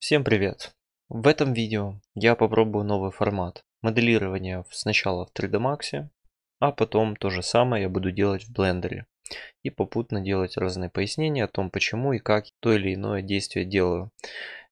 Всем привет! В этом видео я попробую новый формат моделирования сначала в 3D Max, а потом то же самое я буду делать в блендере и попутно делать разные пояснения о том почему и как то или иное действие делаю.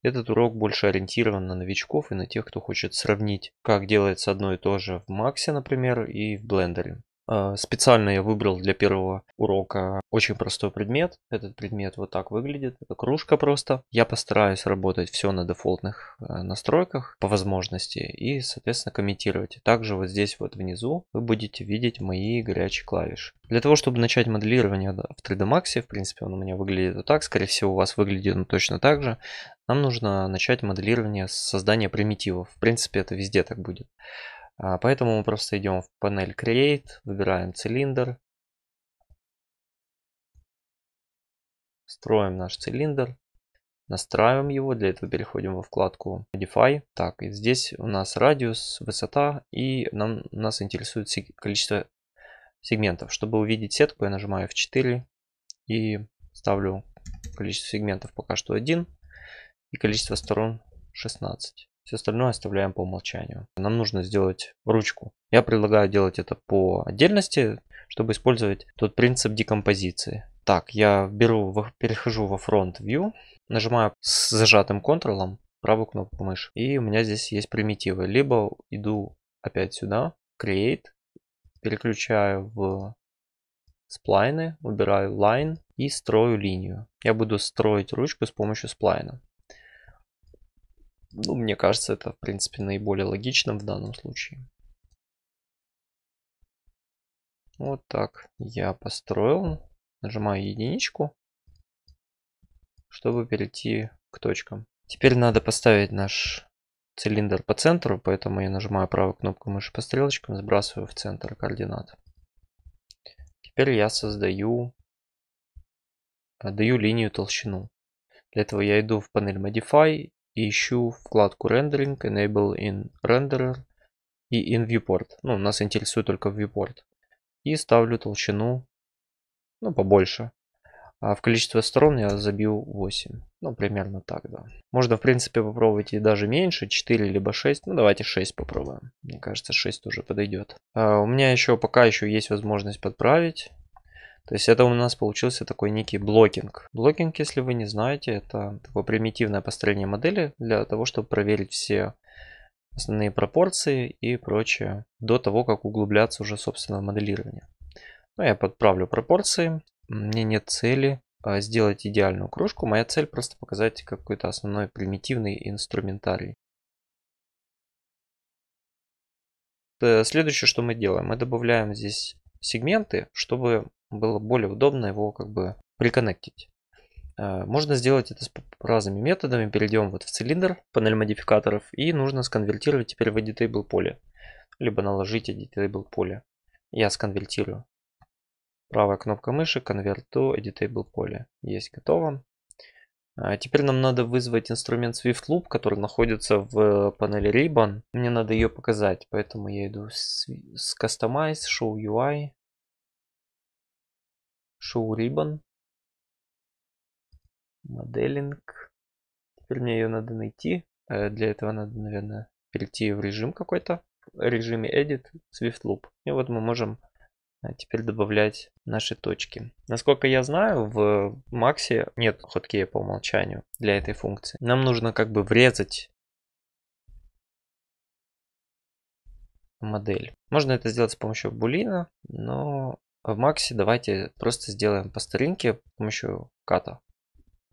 Этот урок больше ориентирован на новичков и на тех, кто хочет сравнить, как делается одно и то же в Максе, например, и в блендере. А, специально я выбрал для первого урока очень простой предмет. Этот предмет вот так выглядит. Это кружка просто. Я постараюсь работать все на дефолтных э, настройках по возможности и, соответственно, комментировать. Также вот здесь вот внизу вы будете видеть мои горячие клавиши. Для того, чтобы начать моделирование в 3D Max, в принципе, он у меня выглядит вот так. Скорее всего, у вас выглядит он точно так же. Нам нужно начать моделирование с создания примитивов. В принципе, это везде так будет. А, поэтому мы просто идем в панель Create, выбираем цилиндр, строим наш цилиндр, настраиваем его, для этого переходим во вкладку Modify. Так, и здесь у нас радиус, высота и нам, нас интересует количество сегментов. Чтобы увидеть сетку, я нажимаю F4 и ставлю количество сегментов пока что 1 и количество сторон 16. Все остальное оставляем по умолчанию. Нам нужно сделать ручку. Я предлагаю делать это по отдельности, чтобы использовать тот принцип декомпозиции. Так, я беру, перехожу во фронт View, нажимаю с зажатым Ctrl, правую кнопку мыши. И у меня здесь есть примитивы. Либо иду опять сюда, Create, переключаю в сплайны, выбираю Line и строю линию. Я буду строить ручку с помощью сплайна. Ну, мне кажется, это, в принципе, наиболее логичным в данном случае. Вот так я построил. Нажимаю единичку, чтобы перейти к точкам. Теперь надо поставить наш цилиндр по центру, поэтому я нажимаю правую кнопку мыши по стрелочкам, сбрасываю в центр координат. Теперь я создаю, э, даю линию толщину. Для этого я иду в панель Modify ищу вкладку Rendering, Enable in Renderer и in Viewport. Ну, нас интересует только Viewport. И ставлю толщину, ну, побольше. А в количество сторон я забил 8. Ну, примерно так, да. Можно, в принципе, попробовать и даже меньше, 4 либо 6. Ну, давайте 6 попробуем. Мне кажется, 6 тоже подойдет. А у меня еще, пока еще есть возможность подправить. То есть это у нас получился такой некий блокинг. Блокинг, если вы не знаете, это такое примитивное построение модели для того, чтобы проверить все основные пропорции и прочее до того, как углубляться уже собственно в моделирование. Ну, я подправлю пропорции. Мне нет цели а, сделать идеальную кружку. Моя цель просто показать какой-то основной примитивный инструментарий. Э, следующее, что мы делаем, мы добавляем здесь сегменты, чтобы было более удобно его как бы приконнектить. Э, можно сделать это с разными методами. Перейдем вот в цилиндр, панель модификаторов, и нужно сконвертировать теперь в editable поле. Либо наложить editable поле. Я сконвертирую. Правая кнопка мыши, конверт to editable поле. Есть, готово. А теперь нам надо вызвать инструмент Swift Loop, который находится в э, панели Ribbon. Мне надо ее показать, поэтому я иду с Customize, Show UI, Шоу Ribbon. Моделинг. Теперь мне ее надо найти. Э, для этого надо, наверное, перейти в режим какой-то. В режиме Edit Swift Loop. И вот мы можем э, теперь добавлять наши точки. Насколько я знаю, в Максе нет хоткея по умолчанию для этой функции. Нам нужно как бы врезать модель. Можно это сделать с помощью булина, но в максе давайте просто сделаем по старинке с помощью ката,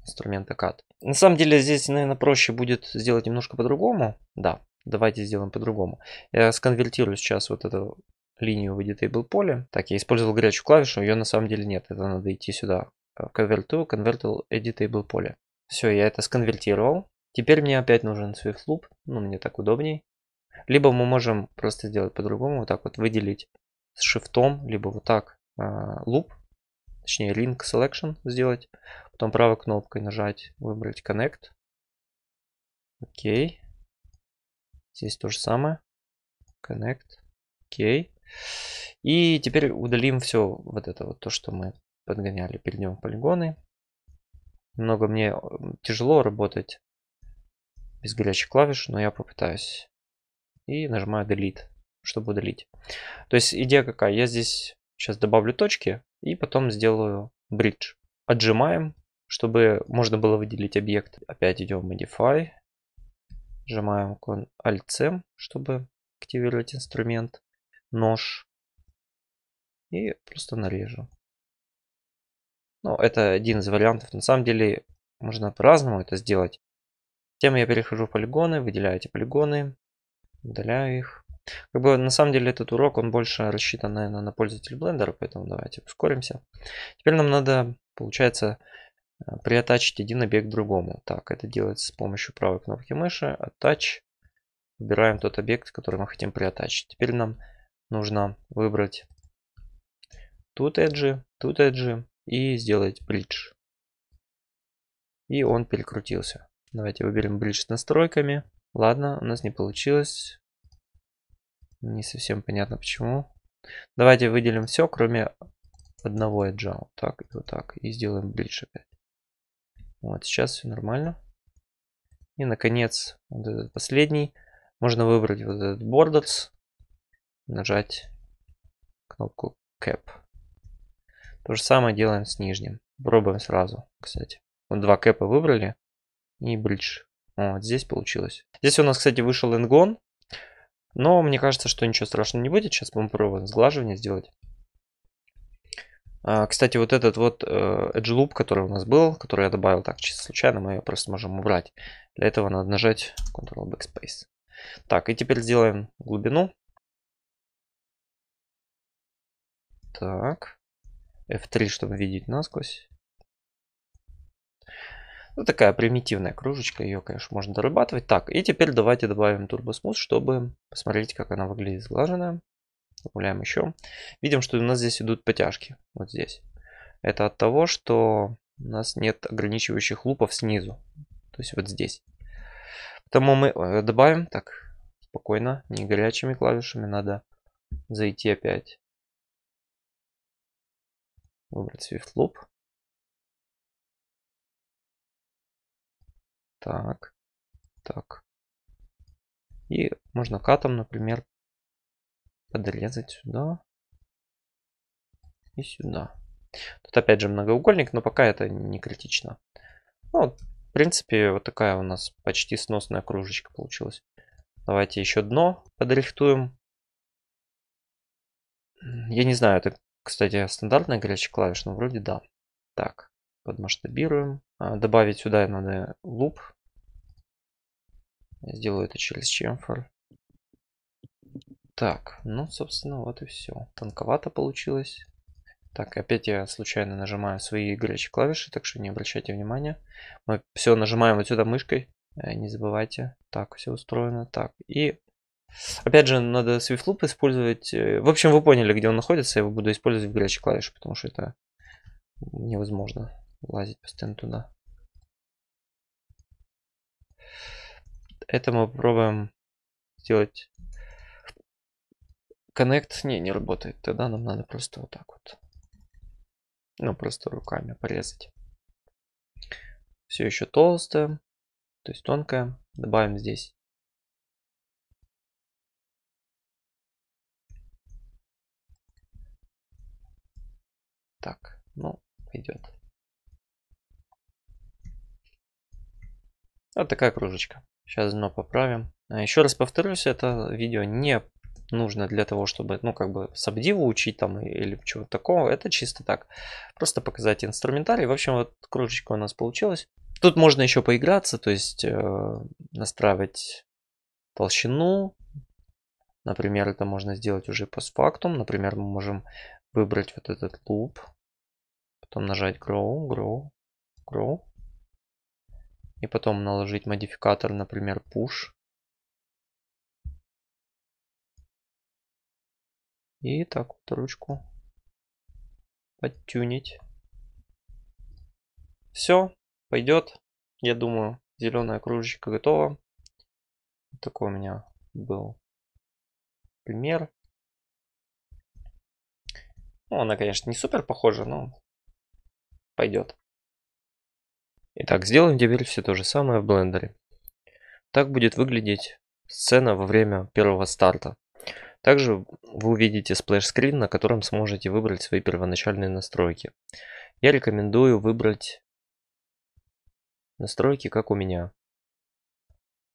инструмента cut. На самом деле здесь, наверное, проще будет сделать немножко по-другому. Да, давайте сделаем по-другому. Я сконвертирую сейчас вот эту линию в editable поле. Так, я использовал горячую клавишу, ее на самом деле нет. Это надо идти сюда. Convert э, to, convert to editable поле. Все, я это сконвертировал. Теперь мне опять нужен Swift Loop, ну мне так удобней. Либо мы можем просто сделать по-другому, вот так вот выделить с шифтом, либо вот так э, loop, точнее link selection сделать, потом правой кнопкой нажать, выбрать connect. Окей. Здесь то же самое. Connect. Окей. И теперь удалим все вот это вот, то, что мы подгоняли. Перейдем в полигоны. Много мне э, тяжело работать без горячих клавиш, но я попытаюсь. И нажимаю Delete чтобы удалить. То есть идея какая? Я здесь сейчас добавлю точки и потом сделаю бридж. Отжимаем, чтобы можно было выделить объект. Опять идем в Modify. Нажимаем Alt-C, чтобы активировать инструмент. Нож. И просто нарежу. Ну, это один из вариантов. На самом деле, можно по-разному это сделать. Тем я перехожу в полигоны, выделяю эти полигоны, удаляю их. Как бы на самом деле этот урок, он больше рассчитан, наверное, на пользователя Blender, поэтому давайте ускоримся. Теперь нам надо, получается, э, приоттачить один объект к другому. Так, это делается с помощью правой кнопки мыши, attach. Выбираем тот объект, который мы хотим приоттачить. Теперь нам нужно выбрать тут edge, тут edge и сделать bridge. И он перекрутился. Давайте выберем bridge с настройками. Ладно, у нас не получилось. Не совсем понятно почему. Давайте выделим все, кроме одного эджа. Вот так и вот так. И сделаем ближе опять. Вот, сейчас все нормально. И, наконец, вот этот последний. Можно выбрать вот этот Borders. Нажать кнопку Cap. То же самое делаем с нижним. Пробуем сразу, кстати. Вот два кэпа выбрали. И бридж. Вот здесь получилось. Здесь у нас, кстати, вышел ингон. Но мне кажется, что ничего страшного не будет. Сейчас мы попробуем сглаживание сделать. А, кстати, вот этот вот э, edge loop, который у нас был, который я добавил так чисто случайно, мы ее просто можем убрать. Для этого надо нажать Ctrl Backspace. Так, и теперь сделаем глубину. Так. F3, чтобы видеть насквозь. Ну, такая примитивная кружечка, ее, конечно, можно дорабатывать. Так, и теперь давайте добавим Turbo Smooth, чтобы посмотреть, как она выглядит сглаженная. Добавляем еще. Видим, что у нас здесь идут потяжки, вот здесь. Это от того, что у нас нет ограничивающих лупов снизу, то есть вот здесь. Поэтому мы э, добавим, так, спокойно, не горячими клавишами, надо зайти опять. Выбрать Swift Loop. Так, так. И можно катом, например, подрезать сюда и сюда. Тут опять же многоугольник, но пока это не критично. Ну, в принципе, вот такая у нас почти сносная кружечка получилась. Давайте еще дно подрихтуем. Я не знаю, это, кстати, стандартная горячая клавиша, но вроде да. Так, подмасштабируем. А, добавить сюда надо луп сделаю это через чемфор. Так, ну, собственно, вот и все. Танковато получилось. Так, опять я случайно нажимаю свои горячие клавиши, так что не обращайте внимания. Мы все нажимаем вот сюда мышкой, э, не забывайте. Так, все устроено. Так, и опять же надо SwiftLoop использовать. Э, в общем, вы поняли, где он находится, я его буду использовать в горячей клавиши, потому что это невозможно лазить постоянно туда. это мы попробуем сделать... Connect не, не работает. Тогда нам надо просто вот так вот. Ну, просто руками порезать. Все еще толстое, то есть тонкое. Добавим здесь. Так, ну, идет. Вот такая кружечка. Сейчас дно поправим. А, еще раз повторюсь, это видео не нужно для того, чтобы, ну, как бы сабдиву учить там или чего-то такого. Это чисто так. Просто показать инструментарий. В общем, вот кружечка у нас получилась. Тут можно еще поиграться, то есть э, настраивать толщину. Например, это можно сделать уже постфактум. Например, мы можем выбрать вот этот луп. Потом нажать Grow, Grow, Grow и потом наложить модификатор, например, push. И так вот ручку подтюнить. Все, пойдет. Я думаю, зеленая кружечка готова. Вот такой у меня был пример. Ну, она, конечно, не супер похожа, но пойдет. Итак, сделаем теперь все то же самое в блендере. Так будет выглядеть сцена во время первого старта. Также вы увидите сплэш-скрин, на котором сможете выбрать свои первоначальные настройки. Я рекомендую выбрать настройки, как у меня.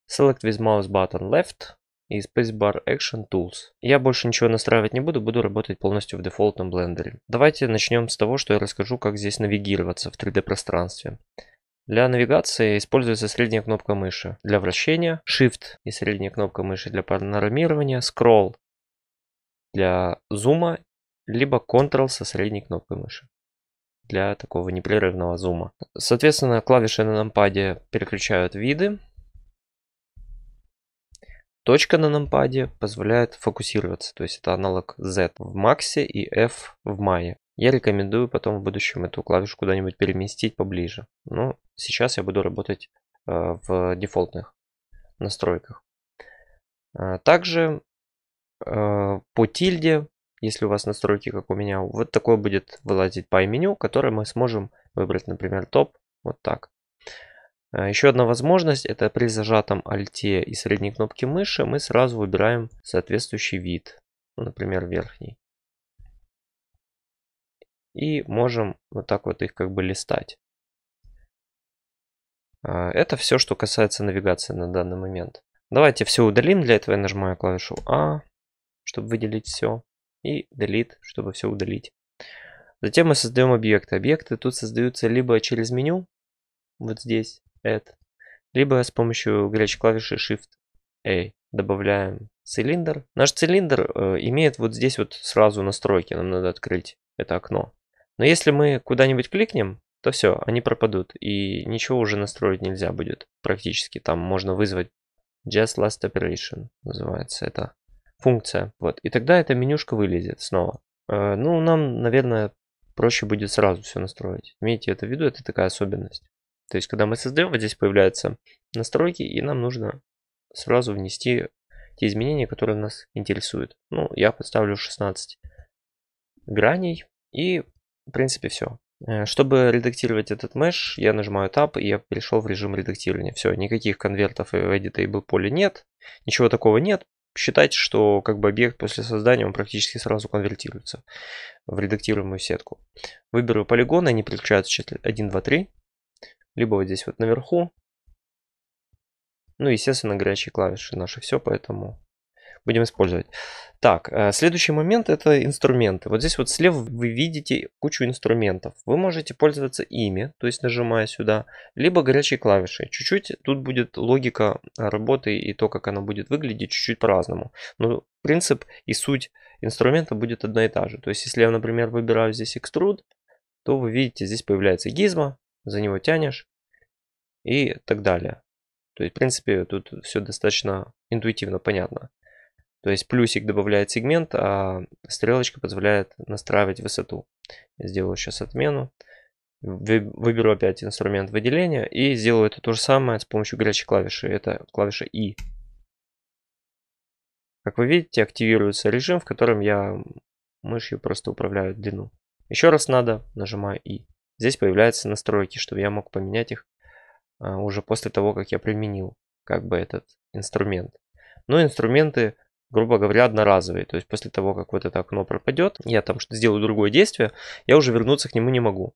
Select with mouse button left и spacebar action tools. Я больше ничего настраивать не буду, буду работать полностью в дефолтном блендере. Давайте начнем с того, что я расскажу, как здесь навигироваться в 3D пространстве. Для навигации используется средняя кнопка мыши для вращения, Shift и средняя кнопка мыши для панорамирования, Scroll для зума, либо Ctrl со средней кнопкой мыши для такого непрерывного зума. Соответственно, клавиши на нампаде переключают виды. Точка на нампаде позволяет фокусироваться, то есть это аналог Z в максе и F в Maya. Я рекомендую потом в будущем эту клавишу куда-нибудь переместить поближе. Но сейчас я буду работать э, в дефолтных настройках. Э, также э, по тильде, если у вас настройки, как у меня, вот такое будет вылазить по меню, которое мы сможем выбрать, например, топ, вот так. Еще одна возможность, это при зажатом Alt и средней кнопке мыши мы сразу выбираем соответствующий вид, например, верхний и можем вот так вот их как бы листать. А, это все, что касается навигации на данный момент. Давайте все удалим. Для этого я нажимаю клавишу А, чтобы выделить все. И Delete, чтобы все удалить. Затем мы создаем объекты. Объекты тут создаются либо через меню, вот здесь, Add, либо с помощью горячей клавиши Shift A. Добавляем цилиндр. Наш цилиндр э, имеет вот здесь вот сразу настройки. Нам надо открыть это окно. Но если мы куда-нибудь кликнем, то все, они пропадут, и ничего уже настроить нельзя будет. Практически там можно вызвать Just Last Operation, называется эта функция. Вот, и тогда эта менюшка вылезет снова. Э, ну, нам, наверное, проще будет сразу все настроить. Имейте это в виду, это такая особенность. То есть, когда мы создаем, вот здесь появляются настройки, и нам нужно сразу внести те изменения, которые нас интересуют. Ну, я подставлю 16 граней и в принципе, все. Э, чтобы редактировать этот меш, я нажимаю Tab, и я перешел в режим редактирования. Все, никаких конвертов и editable поле нет, ничего такого нет. Считайте, что как бы объект после создания он практически сразу конвертируется в редактируемую сетку. Выберу полигоны, они переключаются 1, 2, 3. Либо вот здесь вот наверху. Ну, естественно, горячие клавиши наши все, поэтому будем использовать. Так, э, следующий момент это инструменты. Вот здесь вот слева вы видите кучу инструментов. Вы можете пользоваться ими, то есть нажимая сюда, либо горячей клавишей. Чуть-чуть тут будет логика работы и то, как она будет выглядеть, чуть-чуть по-разному. Но принцип и суть инструмента будет одна и та же. То есть, если я, например, выбираю здесь экструд, то вы видите, здесь появляется гизма, за него тянешь и так далее. То есть, в принципе, тут все достаточно интуитивно понятно. То есть плюсик добавляет сегмент, а стрелочка позволяет настраивать высоту. Я сделаю сейчас отмену. Выберу опять инструмент выделения и сделаю это то же самое с помощью горячей клавиши. Это клавиша I. Как вы видите, активируется режим, в котором я мышью просто управляю длину. Еще раз надо, нажимаю I. Здесь появляются настройки, чтобы я мог поменять их а, уже после того, как я применил как бы этот инструмент. Но ну, инструменты грубо говоря, одноразовые. То есть после того, как вот это окно пропадет, я там что-то сделаю другое действие, я уже вернуться к нему не могу.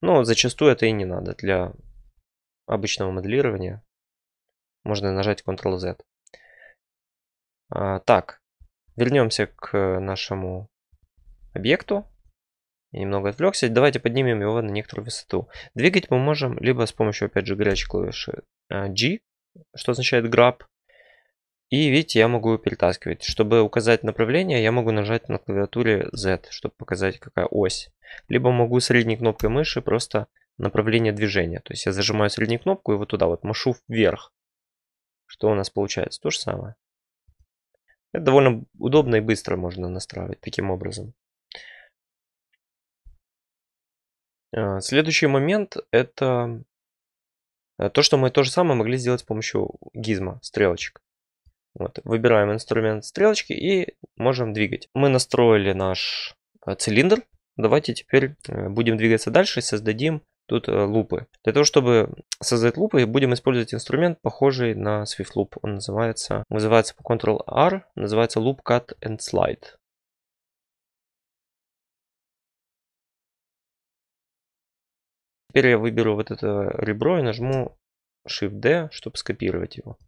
Но зачастую это и не надо для обычного моделирования. Можно нажать Ctrl-Z. А, так, вернемся к нашему объекту. Я немного отвлекся. Давайте поднимем его на некоторую высоту. Двигать мы можем либо с помощью, опять же, горячей клавиши а, G, что означает grab, и видите, я могу перетаскивать. Чтобы указать направление, я могу нажать на клавиатуре Z, чтобы показать, какая ось. Либо могу средней кнопкой мыши просто направление движения. То есть я зажимаю среднюю кнопку и вот туда вот машу вверх. Что у нас получается? То же самое. Это довольно удобно и быстро можно настраивать таким образом. А, следующий момент это э, то, что мы то же самое могли сделать с помощью гизма, стрелочек. Вот, выбираем инструмент стрелочки и можем двигать. Мы настроили наш э, цилиндр. Давайте теперь э, будем двигаться дальше и создадим тут э, лупы. Для того, чтобы создать лупы, будем использовать инструмент, похожий на Swift Loop. Он называется, называется по Ctrl-R, называется Loop Cut and Slide. Теперь я выберу вот это ребро и нажму Shift-D, чтобы скопировать его.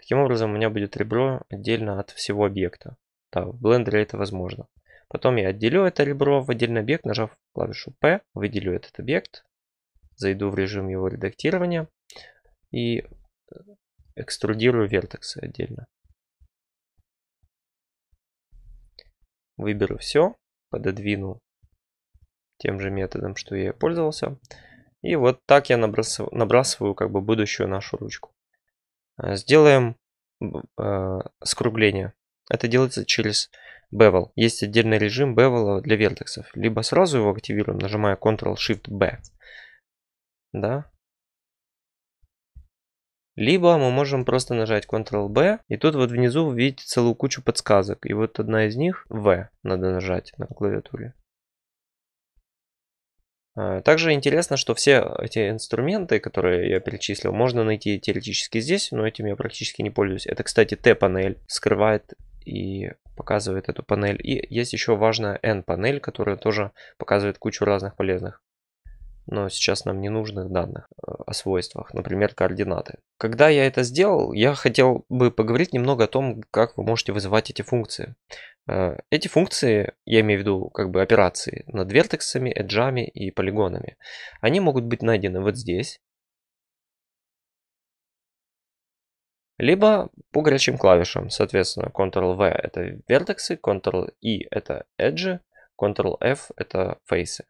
Таким образом у меня будет ребро отдельно от всего объекта. Да, в блендере это возможно. Потом я отделю это ребро в отдельный объект, нажав клавишу P, выделю этот объект, зайду в режим его редактирования и э, экструдирую вертексы отдельно. Выберу все, пододвину тем же методом, что я пользовался. И вот так я набрасываю, набрасываю как бы будущую нашу ручку. Э, сделаем э, скругление. Это делается через Bevel. Есть отдельный режим Bevel для вертексов. Либо сразу его активируем, нажимая Ctrl-Shift-B. Да. Либо мы можем просто нажать Ctrl-B. И тут вот внизу вы видите целую кучу подсказок. И вот одна из них, V, надо нажать на клавиатуре. Э, также интересно, что все эти инструменты, которые я перечислил, можно найти теоретически здесь, но этим я практически не пользуюсь. Это, кстати, T-панель скрывает и показывает эту панель. И есть еще важная N-панель, которая тоже показывает кучу разных полезных но сейчас нам не нужных данных э, о свойствах, например, координаты. Когда я это сделал, я хотел бы поговорить немного о том, как вы можете вызывать эти функции. Э, эти функции, я имею в виду как бы операции над вертексами, эджами и полигонами, они могут быть найдены вот здесь, либо по горячим клавишам, соответственно, Ctrl-V это вертексы, Ctrl-I это эджи, Ctrl-F это фейсы.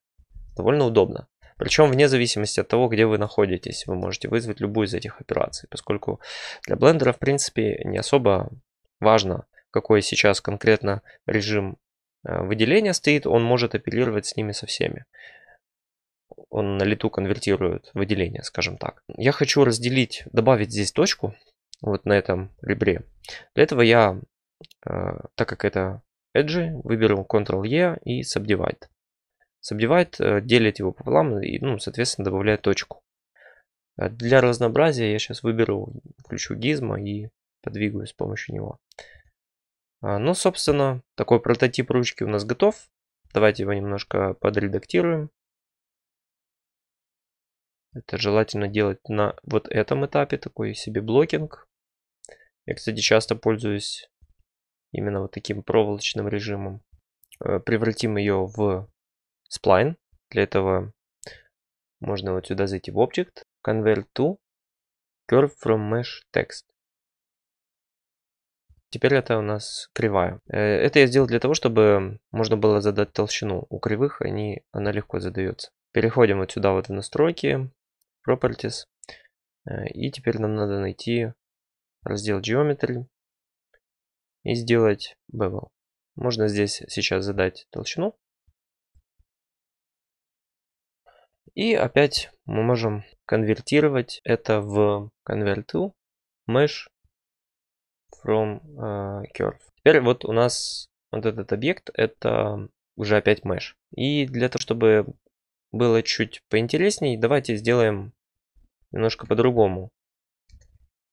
Довольно удобно. Причем вне зависимости от того, где вы находитесь, вы можете вызвать любую из этих операций, поскольку для блендера, в принципе, не особо важно, какой сейчас конкретно режим э, выделения стоит, он может оперировать с ними со всеми. Он на лету конвертирует выделение, скажем так. Я хочу разделить, добавить здесь точку, вот на этом ребре. Для этого я, э, так как это Edge, выберу Ctrl-E и Subdivide. Subdivide э, делит его пополам и, ну, соответственно, добавляет точку. Для разнообразия я сейчас выберу, включу гизма и подвигаюсь с помощью него. А, ну, собственно, такой прототип ручки у нас готов. Давайте его немножко подредактируем. Это желательно делать на вот этом этапе, такой себе блокинг. Я, кстати, часто пользуюсь именно вот таким проволочным режимом. Э, превратим ее в сплайн. Для этого можно вот сюда зайти в Object, Convert to, Curve from Mesh Text. Теперь это у нас кривая. Э, это я сделал для того, чтобы можно было задать толщину. У кривых они, она легко задается. Переходим вот сюда вот в настройки, properties. Э, и теперь нам надо найти раздел geometry и сделать bevel. Можно здесь сейчас задать толщину. И опять мы можем конвертировать это в convert to mesh from uh, curve. Теперь вот у нас вот этот объект, это уже опять mesh. И для того, чтобы было чуть поинтересней, давайте сделаем немножко по-другому.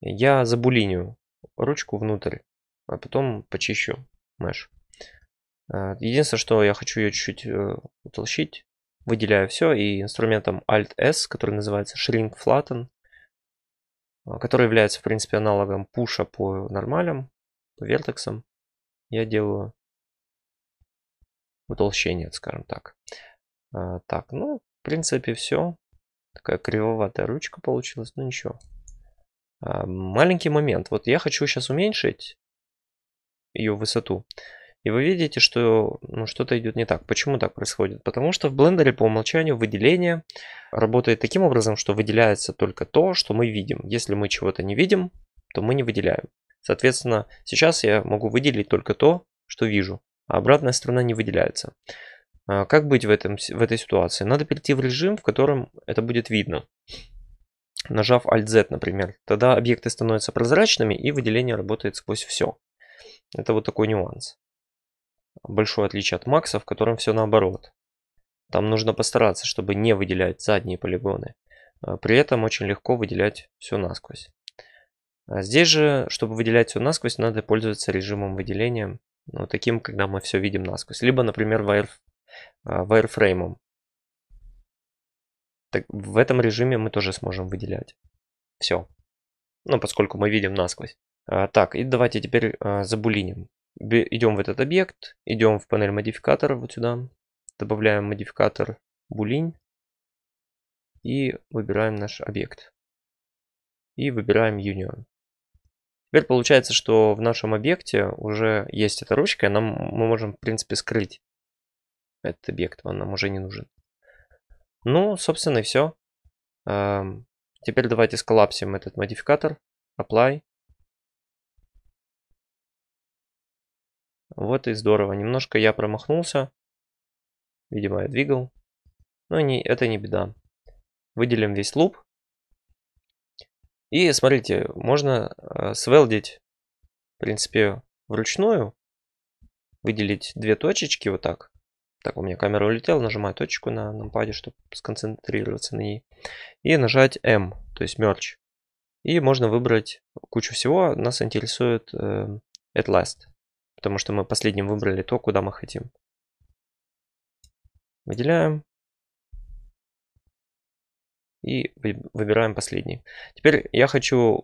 Я забулиню ручку внутрь, а потом почищу mesh. Э, единственное, что я хочу ее чуть-чуть э, утолщить. Выделяю все и инструментом Alt-S, который называется Shrink Flatten, а, который является, в принципе, аналогом пуша по нормалям, по вертексам, я делаю утолщение, скажем так. А, так, ну, в принципе, все. Такая кривоватая ручка получилась, но ну, ничего. А, маленький момент. Вот я хочу сейчас уменьшить ее высоту. И вы видите, что ну, что-то идет не так. Почему так происходит? Потому что в блендере по умолчанию выделение работает таким образом, что выделяется только то, что мы видим. Если мы чего-то не видим, то мы не выделяем. Соответственно, сейчас я могу выделить только то, что вижу, а обратная сторона не выделяется. А как быть в, этом, в этой ситуации? Надо перейти в режим, в котором это будет видно. Нажав Alt-Z, например. Тогда объекты становятся прозрачными и выделение работает сквозь все. Это вот такой нюанс большое отличие от Макса, в котором все наоборот. Там нужно постараться, чтобы не выделять задние полигоны. А при этом очень легко выделять все насквозь. А здесь же, чтобы выделять все насквозь, надо пользоваться режимом выделения, ну, таким, когда мы все видим насквозь. Либо, например, wire, wireframe. А, так, в этом режиме мы тоже сможем выделять. Все. Ну, поскольку мы видим насквозь. А, так, и давайте теперь а, забулиним. Идем в этот объект, идем в панель модификатора вот сюда, добавляем модификатор Boolean и выбираем наш объект. И выбираем Union. Теперь получается, что в нашем объекте уже есть эта ручка, и нам, мы можем, в принципе, скрыть этот объект, он нам уже не нужен. Ну, собственно, и все. Эм, теперь давайте сколлапсим этот модификатор, apply, Вот и здорово. Немножко я промахнулся. Видимо, я двигал. Но не, это не беда. Выделим весь луп. И смотрите, можно э, свелдить, в принципе, вручную. Выделить две точечки вот так. Так, у меня камера улетела. Нажимаю точку на нампаде, чтобы сконцентрироваться на ней. И нажать M, то есть мерч. И можно выбрать кучу всего. Нас интересует э, At Last. Потому что мы последним выбрали то, куда мы хотим. Выделяем. И выбираем последний. Теперь я хочу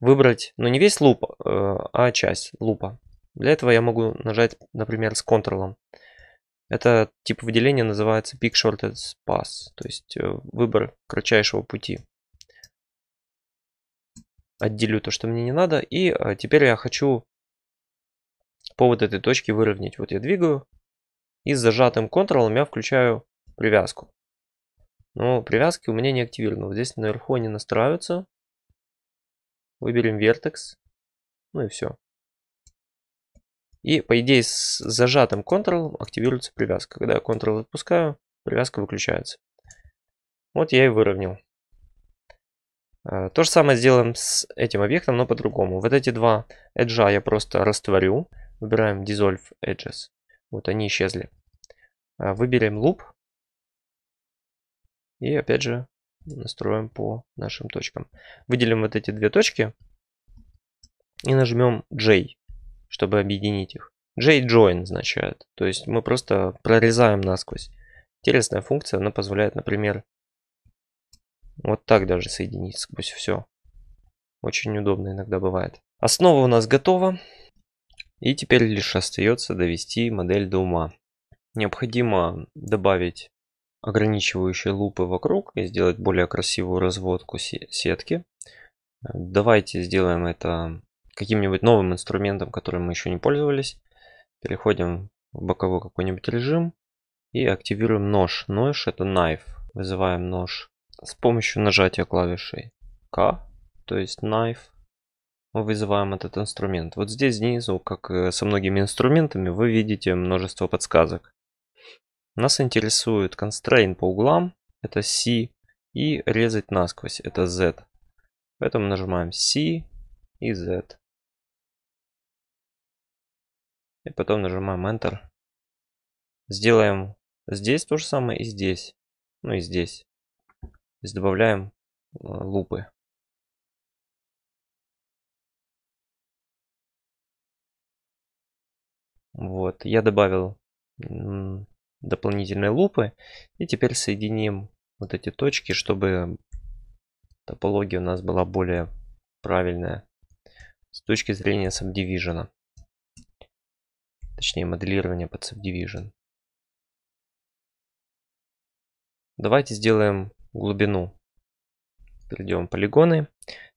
выбрать, ну не весь луп, э, а часть лупа. Для этого я могу нажать, например, с Ctrl. Это тип выделения называется Pick Shortest Pass, то есть э, выбор кратчайшего пути. Отделю то, что мне не надо. И э, теперь я хочу повод этой точки выровнять. Вот я двигаю и с зажатым Ctrl я включаю привязку. Но привязки у меня не активированы. Вот здесь наверху они настраиваются. Выберем вертекс. Ну и все. И по идее с зажатым Ctrl активируется привязка. Когда я Ctrl отпускаю, привязка выключается. Вот я и выровнял. Э, то же самое сделаем с этим объектом, но по-другому. Вот эти два edge я просто растворю. Выбираем Dissolve Edges. Вот они исчезли. А, выберем Loop. И опять же настроим по нашим точкам. Выделим вот эти две точки. И нажмем J, чтобы объединить их. J join означает. То есть мы просто прорезаем насквозь. Интересная функция, она позволяет, например, вот так даже соединить сквозь все. Очень удобно иногда бывает. Основа у нас готова. И теперь лишь остается довести модель до ума. Необходимо добавить ограничивающие лупы вокруг и сделать более красивую разводку сетки. Давайте сделаем это каким-нибудь новым инструментом, которым мы еще не пользовались. Переходим в боковой какой-нибудь режим и активируем нож. Нож это knife. Вызываем нож с помощью нажатия клавишей К, то есть knife мы вызываем этот инструмент. Вот здесь снизу, как э, со многими инструментами, вы видите множество подсказок. Нас интересует constraint по углам, это C, и резать насквозь, это Z. Поэтому нажимаем C и Z. И потом нажимаем Enter. Сделаем здесь то же самое и здесь. Ну и здесь. То есть добавляем э, лупы. Вот, я добавил дополнительные лупы. И теперь соединим вот эти точки, чтобы топология у нас была более правильная с точки зрения subdivision, Точнее, моделирования под subdivision. Давайте сделаем глубину. Перейдем в полигоны.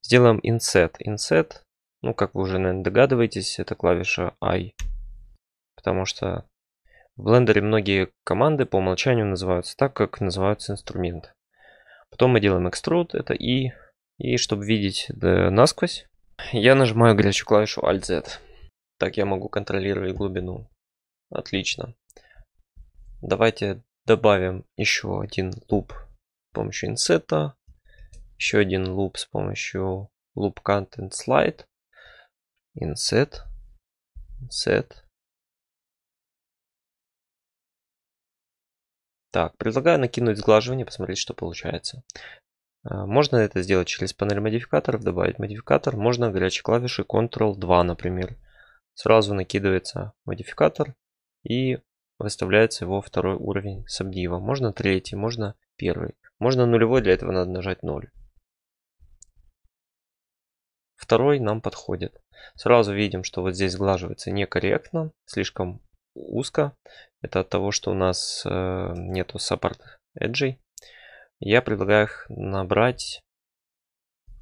Сделаем inset. Inset, ну как вы уже, наверное, догадываетесь, это клавиша I потому что в Blender многие команды по умолчанию называются так, как называются инструменты. Потом мы делаем extrude, это и, и чтобы видеть да, насквозь, я нажимаю горячую клавишу Alt-Z. Так я могу контролировать глубину. Отлично. Давайте добавим еще один луп с помощью инсета. Еще один луп с помощью loop content slide. Inset. Inset. Так, предлагаю накинуть сглаживание, посмотреть, что получается. А, можно это сделать через панель модификаторов, добавить модификатор. Можно горячей клавишей Ctrl-2, например. Сразу накидывается модификатор и выставляется его второй уровень сабдива. Можно третий, можно первый. Можно нулевой, для этого надо нажать 0. Второй нам подходит. Сразу видим, что вот здесь сглаживается некорректно, слишком узко. Это от того, что у нас э, нету саппорт эджей. Я предлагаю их набрать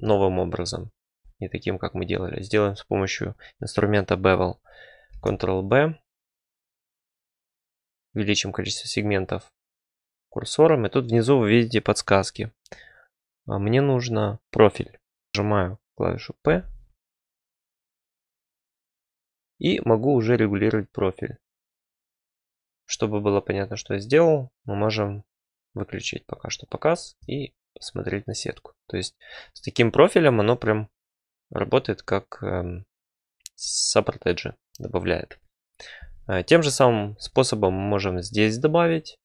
новым образом. Не таким, как мы делали. Сделаем с помощью инструмента Bevel. Ctrl-B. Увеличим количество сегментов курсором. И тут внизу вы видите подсказки. А мне нужно профиль. Нажимаю клавишу P. И могу уже регулировать профиль. Чтобы было понятно, что я сделал, мы можем выключить пока что показ и посмотреть на сетку. То есть с таким профилем оно прям работает как эм, саппортеджи, добавляет. Э, тем же самым способом мы можем здесь добавить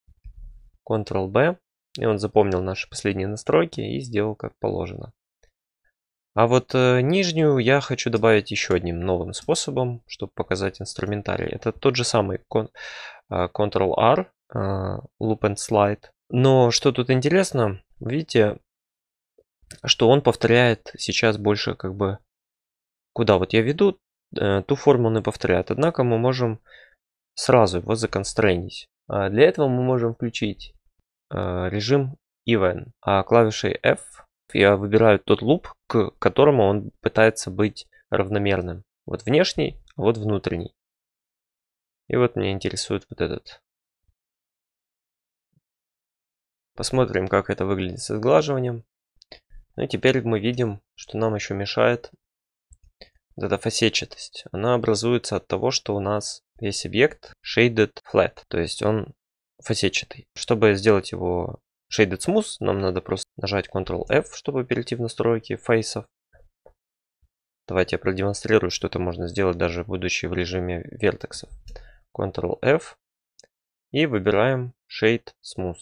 Ctrl-B, и он запомнил наши последние настройки и сделал как положено. А вот э, нижнюю я хочу добавить еще одним новым способом, чтобы показать инструментарий. Это тот же самый кон Ctrl-R, а, а, Loop and Slide. Но что тут интересно, видите, что он повторяет сейчас больше как бы, куда вот я веду, э, ту форму он и повторяет. Однако мы можем сразу его законстрейнить. А, для этого мы можем включить режим Even клавишей F. Я выбираю тот луп, к которому он пытается быть равномерным. Вот внешний, вот внутренний. И вот меня интересует вот этот. Посмотрим, как это выглядит с сглаживанием. Ну и теперь мы видим, что нам еще мешает вот эта фасетчатость. Она образуется от того, что у нас весь объект shaded flat, то есть он фасетчатый. Чтобы сделать его shaded smooth, нам надо просто нажать Ctrl-F, чтобы перейти в настройки фейсов. Давайте я продемонстрирую, что это можно сделать даже будучи в режиме вертексов. Ctrl-F и выбираем Shade Smooth.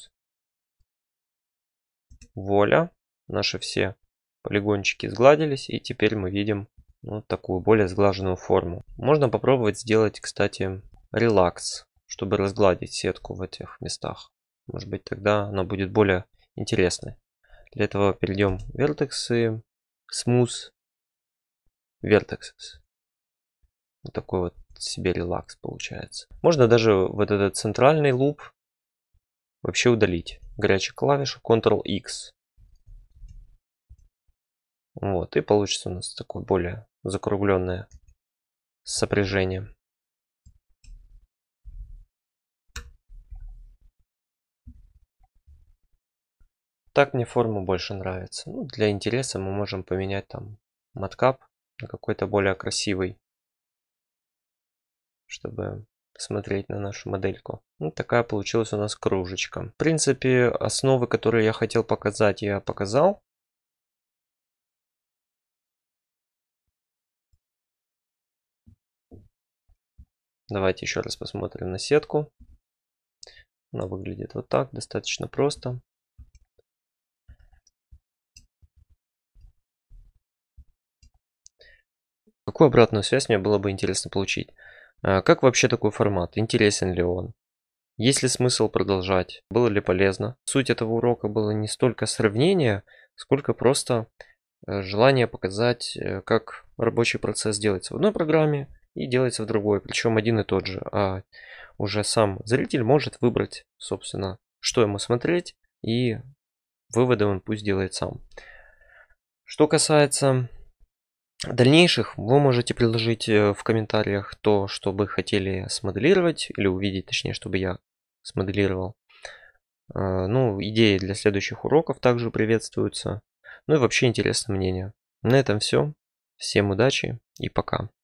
Воля, наши все полигончики сгладились и теперь мы видим вот ну, такую более сглаженную форму. Можно попробовать сделать, кстати, релакс, чтобы разгладить сетку в этих местах. Может быть тогда она будет более интересной. Для этого перейдем в вертексы, smooth, vertex. Вот такой вот себе релакс получается. Можно даже вот этот центральный луп вообще удалить. Горячая клавиша Ctrl-X. Вот, и получится у нас такое более закругленное сопряжение. Так мне форма больше нравится. Ну, для интереса мы можем поменять там маткап на какой-то более красивый чтобы посмотреть на нашу модельку. Ну, такая получилась у нас кружечка. В принципе, основы, которые я хотел показать, я показал. Давайте еще раз посмотрим на сетку. Она выглядит вот так, достаточно просто. Какую обратную связь мне было бы интересно получить? А как вообще такой формат? Интересен ли он? Есть ли смысл продолжать? Было ли полезно? Суть этого урока было не столько сравнение, сколько просто э, желание показать, э, как рабочий процесс делается в одной программе и делается в другой, причем один и тот же. А уже сам зритель может выбрать, собственно, что ему смотреть, и выводы он пусть делает сам. Что касается дальнейших вы можете предложить э, в комментариях то, что вы хотели смоделировать, или увидеть, точнее, чтобы я смоделировал. Э, ну, идеи для следующих уроков также приветствуются. Ну и вообще интересное мнение. На этом все. Всем удачи и пока.